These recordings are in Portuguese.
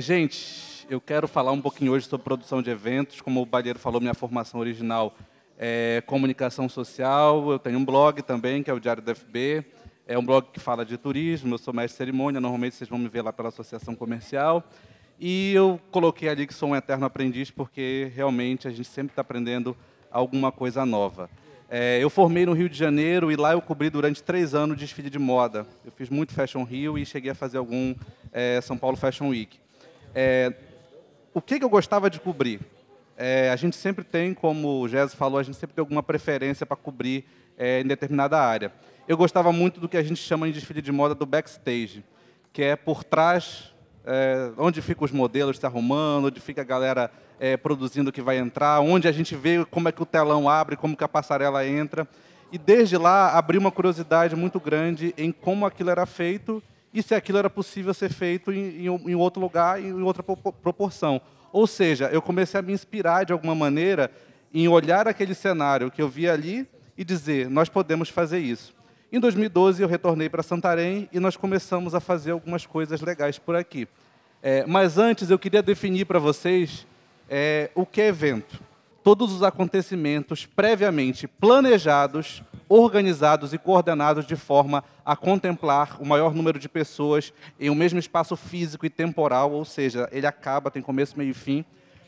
gente, eu quero falar um pouquinho hoje sobre produção de eventos. Como o Balheiro falou, minha formação original é comunicação social. Eu tenho um blog também, que é o Diário do FB. É um blog que fala de turismo. Eu sou mestre de cerimônia. Normalmente vocês vão me ver lá pela Associação Comercial. E eu coloquei ali que sou um eterno aprendiz, porque realmente a gente sempre está aprendendo alguma coisa nova. É, eu formei no Rio de Janeiro e lá eu cobri durante três anos desfile de moda. Eu fiz muito Fashion Rio e cheguei a fazer algum é, São Paulo Fashion Week. É, o que, que, eu gostava de cobrir? É, a gente sempre tem, como o Jesus falou, a gente sempre tem alguma preferência para cobrir é, em determinada área. Eu gostava muito do que a gente chama em desfile de moda do backstage, que é por trás, é, onde ficam os modelos se arrumando, onde fica a galera é, produzindo o que vai entrar, onde a gente vê como é que o telão abre, como que a passarela entra. E desde lá abriu uma curiosidade muito grande em como aquilo era feito e se aquilo era possível ser feito em, em outro lugar, em outra proporção. Ou seja, eu comecei a me inspirar de alguma maneira em olhar aquele cenário que eu via ali e dizer: nós podemos fazer isso. Em 2012, eu retornei para Santarém e nós começamos a fazer algumas coisas legais por aqui. É, mas antes, eu queria definir para vocês é, o que é evento todos os acontecimentos previamente planejados, organizados e coordenados de forma a contemplar o maior número de pessoas em um mesmo espaço físico e temporal, ou seja, ele acaba, tem começo, meio e fim,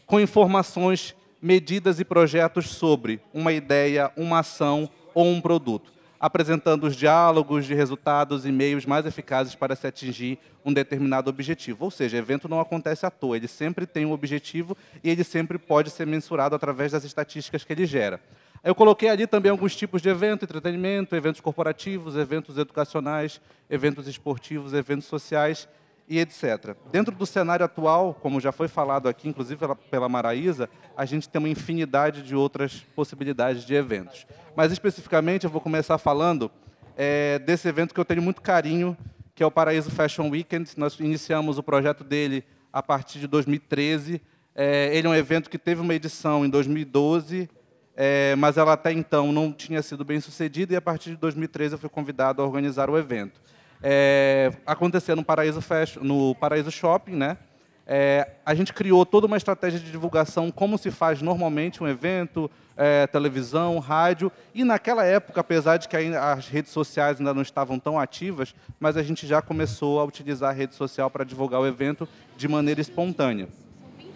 com informações, medidas e projetos sobre uma ideia, uma ação ou um produto apresentando os diálogos de resultados e meios mais eficazes para se atingir um determinado objetivo. Ou seja, evento não acontece à toa, ele sempre tem um objetivo e ele sempre pode ser mensurado através das estatísticas que ele gera. Eu coloquei ali também alguns tipos de evento, entretenimento, eventos corporativos, eventos educacionais, eventos esportivos, eventos sociais e etc. Dentro do cenário atual, como já foi falado aqui, inclusive pela, pela Maraísa, a gente tem uma infinidade de outras possibilidades de eventos. Mas especificamente eu vou começar falando é, desse evento que eu tenho muito carinho, que é o Paraíso Fashion Weekend. Nós iniciamos o projeto dele a partir de 2013. É, ele é um evento que teve uma edição em 2012, é, mas ela até então não tinha sido bem sucedida, e a partir de 2013 eu fui convidado a organizar o evento é, acontecer no Paraíso, no Paraíso Shopping, né? É, a gente criou toda uma estratégia de divulgação, como se faz normalmente um evento, é, televisão, rádio. E naquela época, apesar de que ainda, as redes sociais ainda não estavam tão ativas, mas a gente já começou a utilizar a rede social para divulgar o evento de maneira espontânea.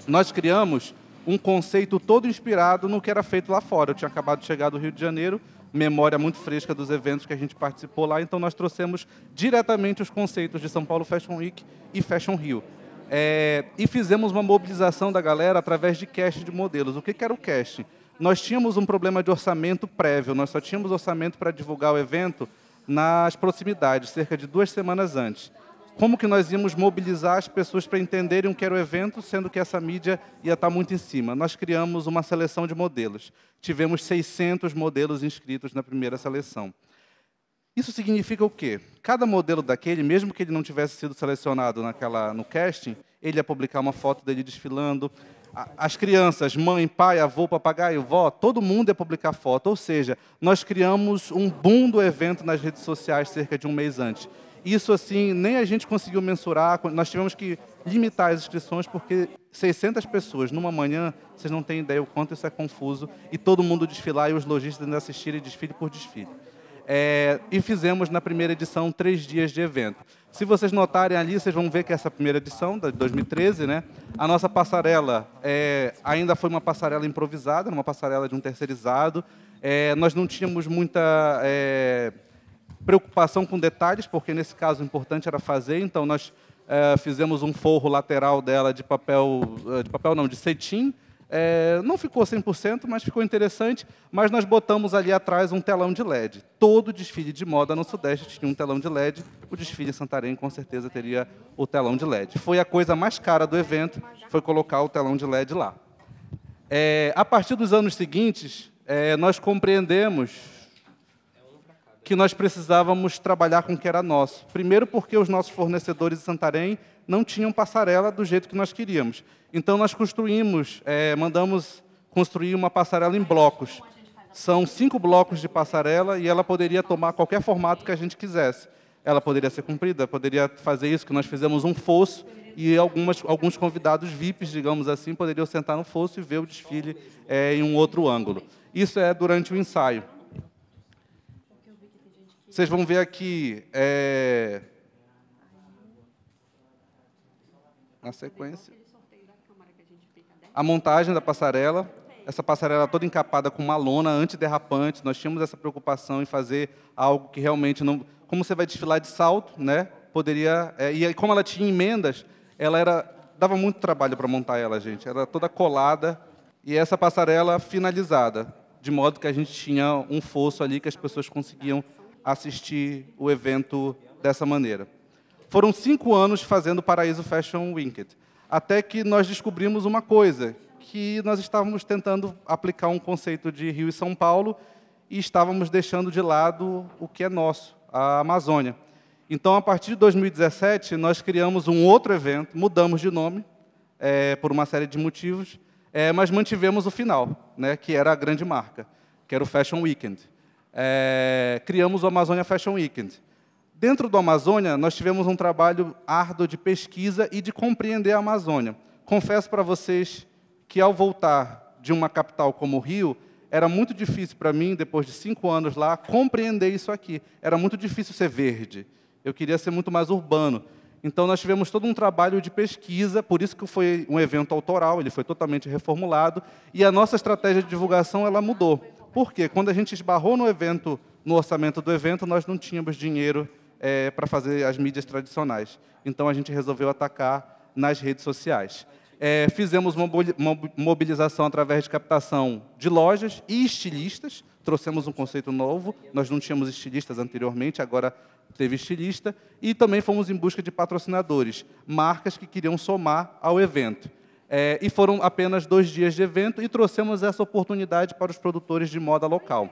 Nós criamos um conceito todo inspirado no que era feito lá fora. Eu tinha acabado de chegar do Rio de Janeiro memória muito fresca dos eventos que a gente participou lá, então nós trouxemos diretamente os conceitos de São Paulo Fashion Week e Fashion Rio. É, e fizemos uma mobilização da galera através de cast de modelos. O que, que era o cast? Nós tínhamos um problema de orçamento prévio, nós só tínhamos orçamento para divulgar o evento nas proximidades, cerca de duas semanas antes como que nós íamos mobilizar as pessoas para entenderem o que era o evento, sendo que essa mídia ia estar muito em cima. Nós criamos uma seleção de modelos. Tivemos 600 modelos inscritos na primeira seleção. Isso significa o quê? Cada modelo daquele, mesmo que ele não tivesse sido selecionado naquela, no casting, ele ia publicar uma foto dele desfilando. As crianças, mãe, pai, avô, papagaio, vó, todo mundo ia publicar foto. Ou seja, nós criamos um boom do evento nas redes sociais cerca de um mês antes. Isso, assim, nem a gente conseguiu mensurar. Nós tivemos que limitar as inscrições, porque 600 pessoas numa manhã, vocês não têm ideia o quanto isso é confuso. E todo mundo desfilar e os lojistas ainda assistirem desfile por desfile. É, e fizemos na primeira edição três dias de evento. Se vocês notarem ali, vocês vão ver que essa primeira edição, da de 2013, né, a nossa passarela é, ainda foi uma passarela improvisada, uma passarela de um terceirizado. É, nós não tínhamos muita é, preocupação com detalhes, porque nesse caso o importante era fazer, então nós é, fizemos um forro lateral dela de papel, eh, de papel não, de cetim. É, não ficou 100%, mas ficou interessante, mas nós botamos ali atrás um telão de LED. Todo desfile de moda no Sudeste tinha um telão de LED, o desfile em Santarém com certeza teria o telão de LED. Foi a coisa mais cara do evento, foi colocar o telão de LED lá. É, a partir dos anos seguintes, nós compreendemos que nós precisávamos trabalhar com o que era nosso. Primeiro, porque os nossos fornecedores de Santarém não tinham passarela do jeito que nós queríamos. Então, nós construímos, é, mandamos construir uma passarela em blocos. São cinco blocos de passarela e ela poderia tomar qualquer formato que a gente quisesse. Ela poderia ser cumprida, poderia fazer isso, que nós fizemos um fosso e algumas, alguns convidados VIPs, digamos assim, poderiam sentar no fosso e ver o desfile é, em um outro ângulo. Isso é durante o ensaio. Vocês vão ver aqui. É... Na sequência. A montagem da passarela. Essa passarela toda encapada com uma lona antiderrapante. Nós tínhamos essa preocupação em fazer algo que realmente não. Como você vai desfilar de salto, né? Poderia. É... E aí, como ela tinha emendas, ela era. Dava muito trabalho para montar ela, gente. Era toda colada. E essa passarela finalizada de modo que a gente tinha um fosso ali que as pessoas conseguiam assistir o evento dessa maneira. Foram cinco anos fazendo Paraíso Fashion Winked, até que nós descobrimos uma coisa, que nós estávamos tentando aplicar um conceito de Rio e São Paulo e estávamos deixando de lado o que é nosso, a Amazônia. Então, a partir de 2017, nós criamos um outro evento, mudamos de nome, é, por uma série de motivos, é, mas mantivemos o final, né, que era a grande marca, que era o Fashion Weekend é, criamos o Amazônia Fashion Weekend. Dentro do Amazônia, nós tivemos um trabalho árduo de pesquisa e de compreender a Amazônia. Confesso para vocês que, ao voltar de uma capital como o Rio, era muito difícil para mim, depois de cinco anos lá, compreender isso aqui. Era muito difícil ser verde. Eu queria ser muito mais urbano. Então, nós tivemos todo um trabalho de pesquisa, por isso que foi um evento autoral, ele foi totalmente reformulado, e a nossa estratégia de divulgação ela mudou. Porque quando a gente esbarrou no evento, no orçamento do evento, nós não tínhamos dinheiro é, para fazer as mídias tradicionais. Então a gente resolveu atacar nas redes sociais. É, fizemos uma mobilização através de captação de lojas e estilistas. Trouxemos um conceito novo. Nós não tínhamos estilistas anteriormente, agora teve estilista. E também fomos em busca de patrocinadores, marcas que queriam somar ao evento. É, e foram apenas dois dias de evento e trouxemos essa oportunidade para os produtores de moda local.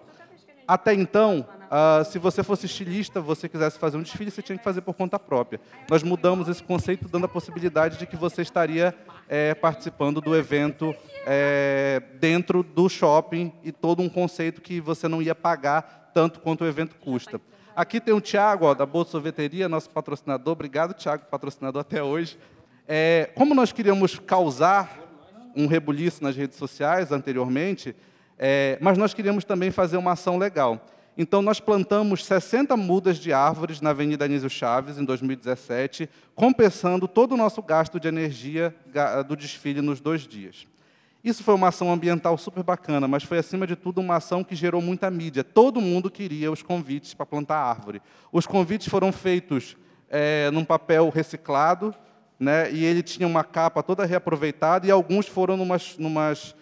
Até então, uh, se você fosse estilista, você quisesse fazer um desfile, você tinha que fazer por conta própria. Nós mudamos esse conceito, dando a possibilidade de que você estaria é, participando do evento é, dentro do shopping e todo um conceito que você não ia pagar tanto quanto o evento custa. Aqui tem o Tiago, da Bolsa Sorveteria, nosso patrocinador. Obrigado, Tiago, patrocinador até hoje. É, como nós queríamos causar um rebuliço nas redes sociais anteriormente, é, mas nós queríamos também fazer uma ação legal. Então, nós plantamos 60 mudas de árvores na Avenida Anísio Chaves, em 2017, compensando todo o nosso gasto de energia do desfile nos dois dias. Isso foi uma ação ambiental super bacana, mas foi, acima de tudo, uma ação que gerou muita mídia. Todo mundo queria os convites para plantar árvore. Os convites foram feitos é, num papel reciclado, né? e ele tinha uma capa toda reaproveitada, e alguns foram numas, numas,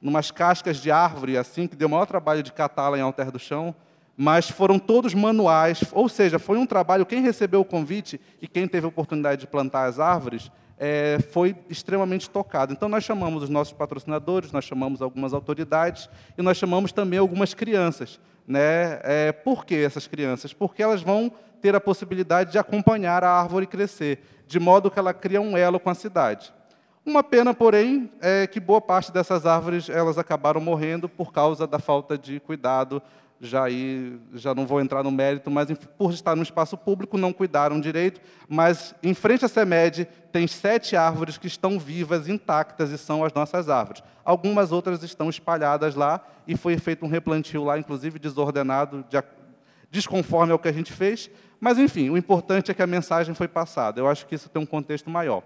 numas cascas de árvore, assim, que deu o maior trabalho de catá-la em Alter do Chão, mas foram todos manuais, ou seja, foi um trabalho, quem recebeu o convite e quem teve a oportunidade de plantar as árvores, é, foi extremamente tocado. Então, nós chamamos os nossos patrocinadores, nós chamamos algumas autoridades e nós chamamos também algumas crianças. Né? É, por que essas crianças? Porque elas vão ter a possibilidade de acompanhar a árvore crescer de modo que ela cria um elo com a cidade. Uma pena, porém, é que boa parte dessas árvores elas acabaram morrendo por causa da falta de cuidado. Já aí, já não vou entrar no mérito, mas por estar no espaço público não cuidaram direito. Mas em frente à CEMED tem sete árvores que estão vivas, intactas e são as nossas árvores. Algumas outras estão espalhadas lá e foi feito um replantio lá, inclusive desordenado, de, desconforme ao que a gente fez, mas, enfim, o importante é que a mensagem foi passada. Eu acho que isso tem um contexto maior.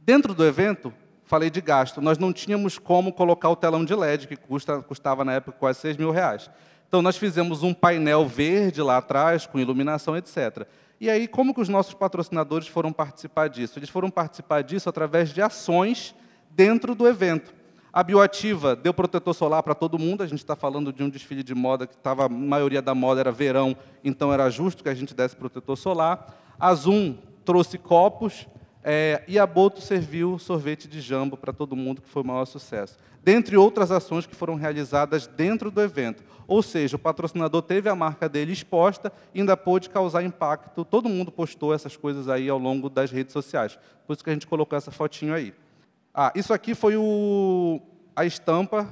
Dentro do evento, falei de gasto. Nós não tínhamos como colocar o telão de LED, que custa, custava na época quase 6 mil reais. Então, nós fizemos um painel verde lá atrás, com iluminação, etc. E aí, como que os nossos patrocinadores foram participar disso? Eles foram participar disso através de ações dentro do evento. A bioativa deu protetor solar para todo mundo. A gente está falando de um desfile de moda que tava, a maioria da moda era verão, então era justo que a gente desse protetor solar. A Zoom trouxe copos é, e a Boto serviu sorvete de jambo para todo mundo, que foi o maior sucesso. Dentre outras ações que foram realizadas dentro do evento. Ou seja, o patrocinador teve a marca dele exposta e ainda pôde causar impacto. Todo mundo postou essas coisas aí ao longo das redes sociais. Por isso que a gente colocou essa fotinho aí. Ah, isso aqui foi o, a estampa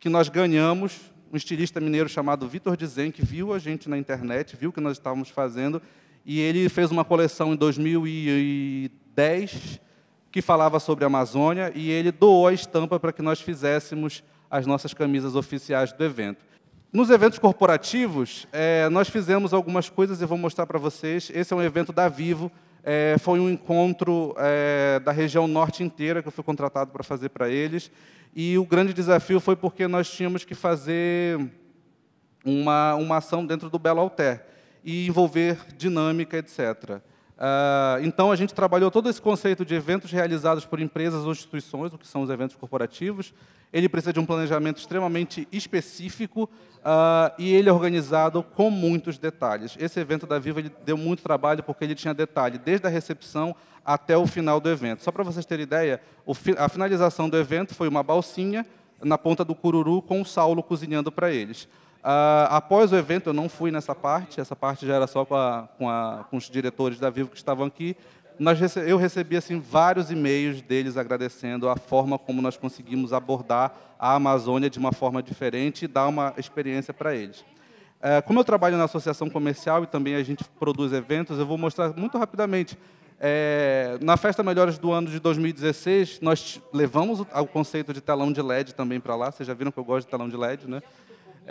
que nós ganhamos. Um estilista mineiro chamado Vitor Dizem que viu a gente na internet, viu o que nós estávamos fazendo, e ele fez uma coleção em 2010 que falava sobre a Amazônia, e ele doou a estampa para que nós fizéssemos as nossas camisas oficiais do evento. Nos eventos corporativos, é, nós fizemos algumas coisas e vou mostrar para vocês. Esse é um evento da Vivo, é, foi um encontro é, da região norte inteira que eu fui contratado para fazer para eles. E o grande desafio foi porque nós tínhamos que fazer uma, uma ação dentro do Belo Alter e envolver dinâmica, etc. Ah, então, a gente trabalhou todo esse conceito de eventos realizados por empresas ou instituições, o que são os eventos corporativos. Ele precisa de um planejamento extremamente específico uh, e ele é organizado com muitos detalhes. Esse evento da Viva ele deu muito trabalho porque ele tinha detalhe desde a recepção até o final do evento. Só para vocês terem ideia, fi a finalização do evento foi uma balsinha na ponta do cururu com o Saulo cozinhando para eles. Uh, após o evento, eu não fui nessa parte, essa parte já era só com, a, com, a, com os diretores da Vivo que estavam aqui. Nós, eu recebi assim, vários e-mails deles agradecendo a forma como nós conseguimos abordar a Amazônia de uma forma diferente e dar uma experiência para eles. Uh, como eu trabalho na associação comercial e também a gente produz eventos, eu vou mostrar muito rapidamente. É, na Festa Melhores do ano de 2016, nós levamos o, o conceito de telão de LED também para lá. Vocês já viram que eu gosto de telão de LED, né?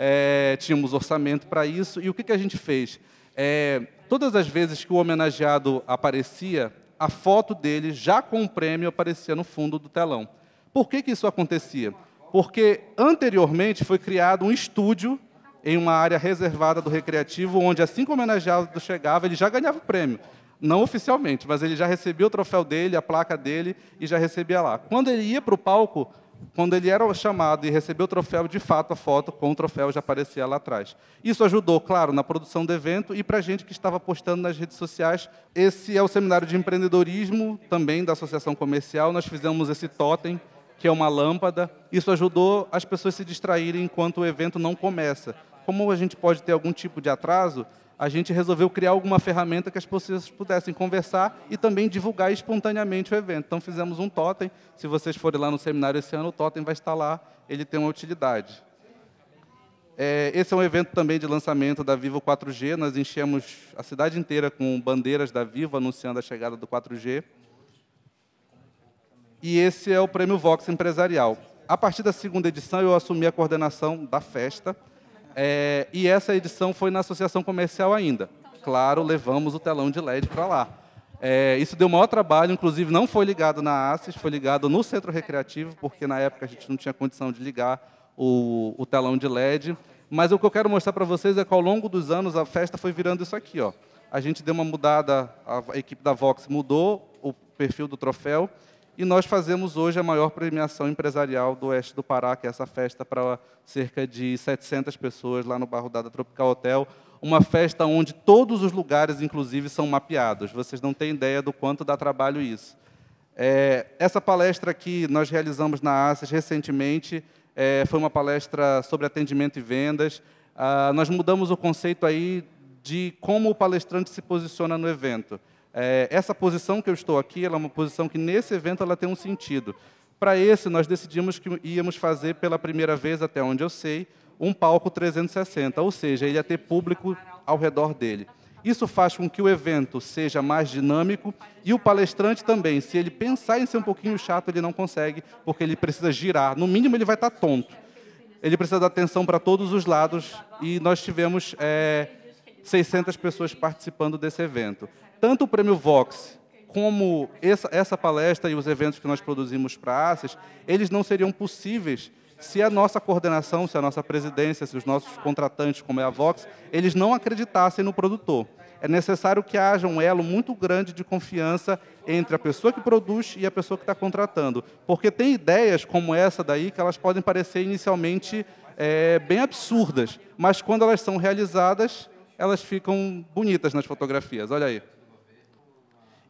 é, tínhamos orçamento para isso, e o que, que a gente fez? É, todas as vezes que o homenageado aparecia, a foto dele, já com o prêmio, aparecia no fundo do telão. Por que, que isso acontecia? Porque anteriormente foi criado um estúdio em uma área reservada do recreativo, onde assim que o homenageado chegava, ele já ganhava o prêmio. Não oficialmente, mas ele já recebia o troféu dele, a placa dele, e já recebia lá. Quando ele ia para o palco, quando ele era chamado e recebeu o troféu, de fato a foto com o troféu já aparecia lá atrás. Isso ajudou, claro, na produção do evento e para a gente que estava postando nas redes sociais. Esse é o seminário de empreendedorismo também da Associação Comercial. Nós fizemos esse totem, que é uma lâmpada. Isso ajudou as pessoas a se distraírem enquanto o evento não começa. Como a gente pode ter algum tipo de atraso, a gente resolveu criar alguma ferramenta que as pessoas pudessem conversar e também divulgar espontaneamente o evento. Então fizemos um totem. Se vocês forem lá no seminário esse ano, o totem vai estar lá, ele tem uma utilidade. É, esse é um evento também de lançamento da Vivo 4G. Nós enchemos a cidade inteira com bandeiras da Vivo anunciando a chegada do 4G. E esse é o Prêmio Vox Empresarial. A partir da segunda edição, eu assumi a coordenação da festa. É, e essa edição foi na Associação Comercial ainda. Claro, levamos o telão de LED para lá. É, isso deu maior trabalho, inclusive não foi ligado na ASSIS, foi ligado no Centro Recreativo, porque na época a gente não tinha condição de ligar o, o telão de LED. Mas o que eu quero mostrar para vocês é que ao longo dos anos a festa foi virando isso aqui. Ó. A gente deu uma mudada, a equipe da Vox mudou o perfil do troféu, e nós fazemos hoje a maior premiação empresarial do Oeste do Pará, que é essa festa para cerca de 700 pessoas lá no Barro Dada Tropical Hotel, uma festa onde todos os lugares, inclusive, são mapeados. Vocês não têm ideia do quanto dá trabalho isso. É, essa palestra que nós realizamos na ACES recentemente é, foi uma palestra sobre atendimento e vendas. Ah, nós mudamos o conceito aí de como o palestrante se posiciona no evento. É, essa posição que eu estou aqui, é uma posição que nesse evento ela tem um sentido. Para esse, nós decidimos que íamos fazer pela primeira vez, até onde eu sei, um palco 360, ou seja, ele ia ter público ao redor dele. Isso faz com que o evento seja mais dinâmico e o palestrante também. Se ele pensar em ser um pouquinho chato, ele não consegue, porque ele precisa girar. No mínimo, ele vai estar tonto. Ele precisa dar atenção para todos os lados e nós tivemos é, 600 pessoas participando desse evento. Tanto o Prêmio Vox como essa, essa palestra e os eventos que nós produzimos para ACES, eles não seriam possíveis se a nossa coordenação, se a nossa presidência, se os nossos contratantes, como é a Vox, eles não acreditassem no produtor. É necessário que haja um elo muito grande de confiança entre a pessoa que produz e a pessoa que está contratando. Porque tem ideias como essa daí que elas podem parecer inicialmente é, bem absurdas, mas quando elas são realizadas, elas ficam bonitas nas fotografias, olha aí.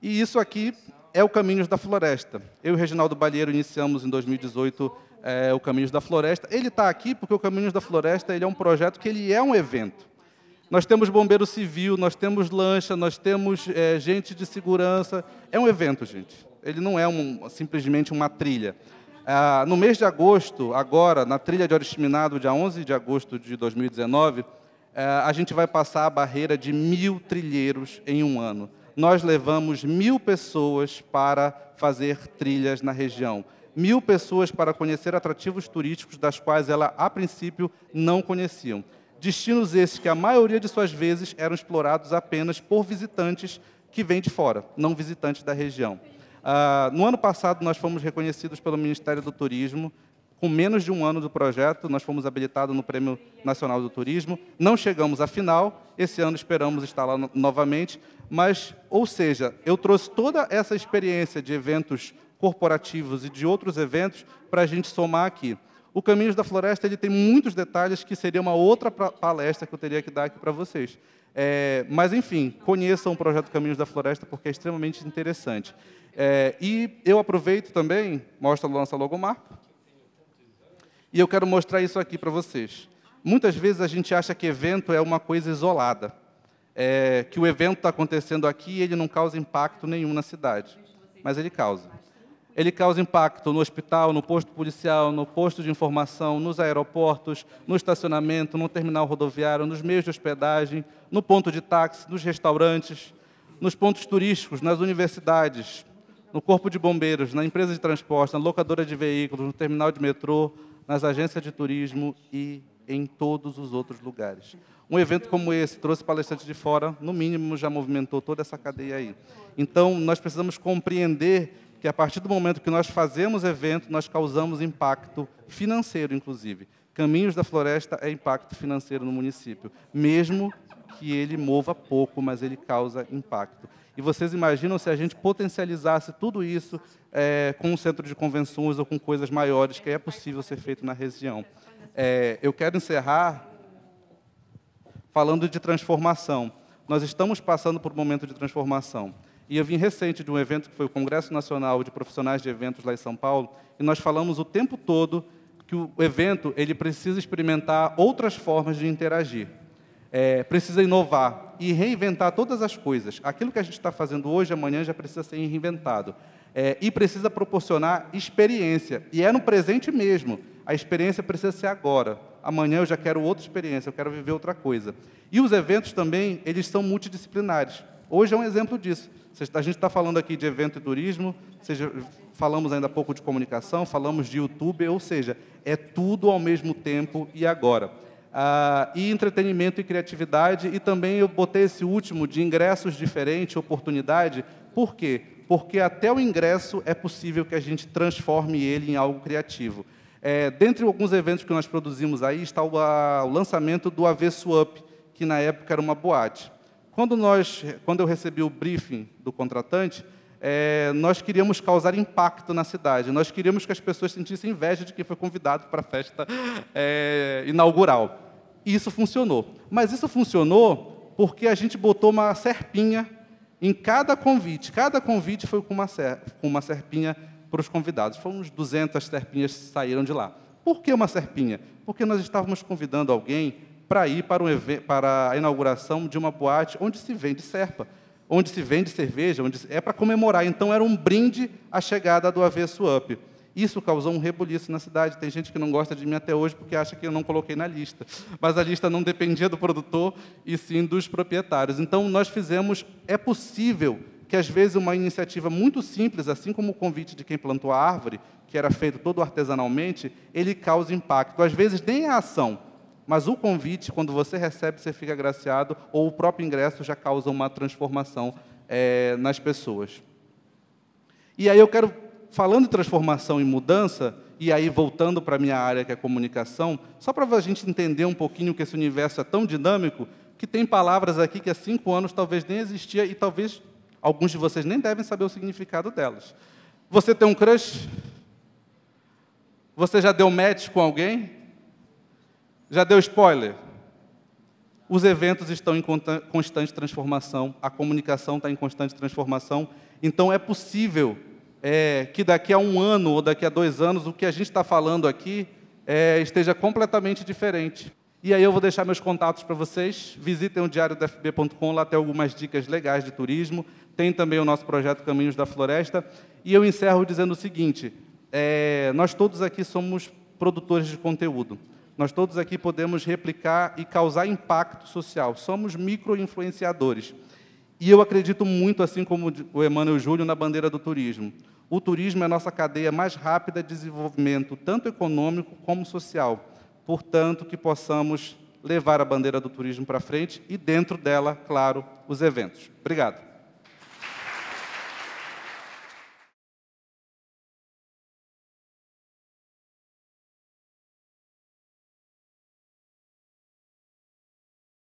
E isso aqui é o Caminhos da Floresta. Eu e o Reginaldo Balheiro iniciamos em 2018 é, eh, o Caminhos da Floresta. Ele está aqui porque o Caminhos da Floresta ele é um projeto que ele é um evento. Nós temos bombeiro civil, nós temos lancha, nós temos é, gente de segurança. É um evento, gente. Ele não é um, simplesmente uma trilha. Ah, no mês de agosto, agora, na trilha de Oriximiná, do dia 11 de agosto de 2019, é, a gente vai passar a barreira de mil trilheiros em um ano. Nós levamos mil pessoas para fazer trilhas na região. Mil pessoas para conhecer atrativos turísticos das quais ela, a princípio, não conheciam. Destinos esses que, a maioria de suas vezes, eram explorados apenas por visitantes que vêm de fora, não visitantes da região. Uh, no ano passado, nós fomos reconhecidos pelo Ministério do Turismo com menos de um ano do projeto, nós fomos habilitados no Prêmio Nacional do Turismo. Não chegamos à final, esse ano esperamos estar lá no novamente. Mas, ou seja, eu trouxe toda essa experiência de eventos corporativos e de outros eventos para a gente somar aqui. O Caminhos da Floresta ele tem muitos detalhes que seria uma outra palestra que eu teria que dar aqui para vocês. É, mas, enfim, conheçam o projeto Caminhos da Floresta, porque é extremamente interessante. É, e eu aproveito também, mostro a nossa logomarca, e eu quero mostrar isso aqui para vocês. Muitas vezes a gente acha que evento é uma coisa isolada, é, que o evento está acontecendo aqui e ele não causa impacto nenhum na cidade, mas ele causa. Ele causa impacto no hospital, no posto policial, no posto de informação, nos aeroportos, no estacionamento, no terminal rodoviário, nos meios de hospedagem, no ponto de táxi, nos restaurantes, nos pontos turísticos, nas universidades, no corpo de bombeiros, na empresa de transporte, na locadora de veículos, no terminal de metrô, nas agências de turismo e em todos os outros lugares. Um evento como esse trouxe palestrantes de fora, no mínimo já movimentou toda essa cadeia aí. Então, nós precisamos compreender que a partir do momento que nós fazemos evento, nós causamos impacto financeiro, inclusive. Caminhos da Floresta é impacto financeiro no município, mesmo que ele mova pouco, mas ele causa impacto. E vocês imaginam se a gente potencializasse tudo isso é, com um centro de convenções ou com coisas maiores que é possível ser feito na região. É, eu quero encerrar falando de transformação. Nós estamos passando por um momento de transformação. E eu vim recente de um evento que foi o Congresso Nacional de Profissionais de Eventos lá em São Paulo, e nós falamos o tempo todo que o evento ele precisa experimentar outras formas de interagir é, precisa inovar e reinventar todas as coisas. Aquilo que a gente está fazendo hoje, amanhã já precisa ser reinventado. É, e precisa proporcionar experiência. E é no presente mesmo. A experiência precisa ser agora. Amanhã eu já quero outra experiência, eu quero viver outra coisa. E os eventos também, eles são multidisciplinares. Hoje é um exemplo disso. A gente está falando aqui de evento e turismo, seja, falamos ainda há pouco de comunicação, falamos de YouTube, ou seja, é tudo ao mesmo tempo e agora. Ah, e entretenimento e criatividade, e também eu botei esse último de ingressos diferente, oportunidade, por quê? Porque até o ingresso é possível que a gente transforme ele em algo criativo. É, dentre alguns eventos que nós produzimos aí está o, a, o lançamento do AV Swap que na época era uma boate. Quando, nós, quando eu recebi o briefing do contratante, é, nós queríamos causar impacto na cidade, nós queríamos que as pessoas sentissem inveja de quem foi convidado para a festa é, inaugural. E isso funcionou. Mas isso funcionou porque a gente botou uma serpinha em cada convite. Cada convite foi com uma, ser, com uma serpinha para os convidados. Foram uns 200 serpinhas que saíram de lá. Por que uma serpinha? Porque nós estávamos convidando alguém para ir para, um, para a inauguração de uma boate onde se vende serpa onde se vende cerveja, onde é para comemorar. Então era um brinde à chegada do Avesso Up. Isso causou um rebuliço na cidade. Tem gente que não gosta de mim até hoje porque acha que eu não coloquei na lista. Mas a lista não dependia do produtor e sim dos proprietários. Então nós fizemos, é possível que às vezes uma iniciativa muito simples, assim como o convite de quem plantou a árvore, que era feito todo artesanalmente, ele cause impacto. Às vezes nem é a ação, mas o convite, quando você recebe, você fica agraciado, ou o próprio ingresso já causa uma transformação é, nas pessoas. E aí eu quero, falando de transformação e mudança, e aí voltando para a minha área que é comunicação, só para a gente entender um pouquinho que esse universo é tão dinâmico, que tem palavras aqui que há cinco anos talvez nem existia e talvez alguns de vocês nem devem saber o significado delas. Você tem um crush? Você já deu match com alguém? Já deu spoiler? Os eventos estão em constante transformação, a comunicação está em constante transformação, então é possível é, que daqui a um ano ou daqui a dois anos o que a gente está falando aqui é, esteja completamente diferente. E aí eu vou deixar meus contatos para vocês. Visitem o diário da FB.com, lá tem algumas dicas legais de turismo. Tem também o nosso projeto Caminhos da Floresta. E eu encerro dizendo o seguinte: é, nós todos aqui somos produtores de conteúdo. Nós todos aqui podemos replicar e causar impacto social. Somos micro-influenciadores. E eu acredito muito, assim como o Emmanuel Júlio, na bandeira do turismo. O turismo é a nossa cadeia mais rápida de desenvolvimento, tanto econômico como social. Portanto, que possamos levar a bandeira do turismo para frente e, dentro dela, claro, os eventos. Obrigado.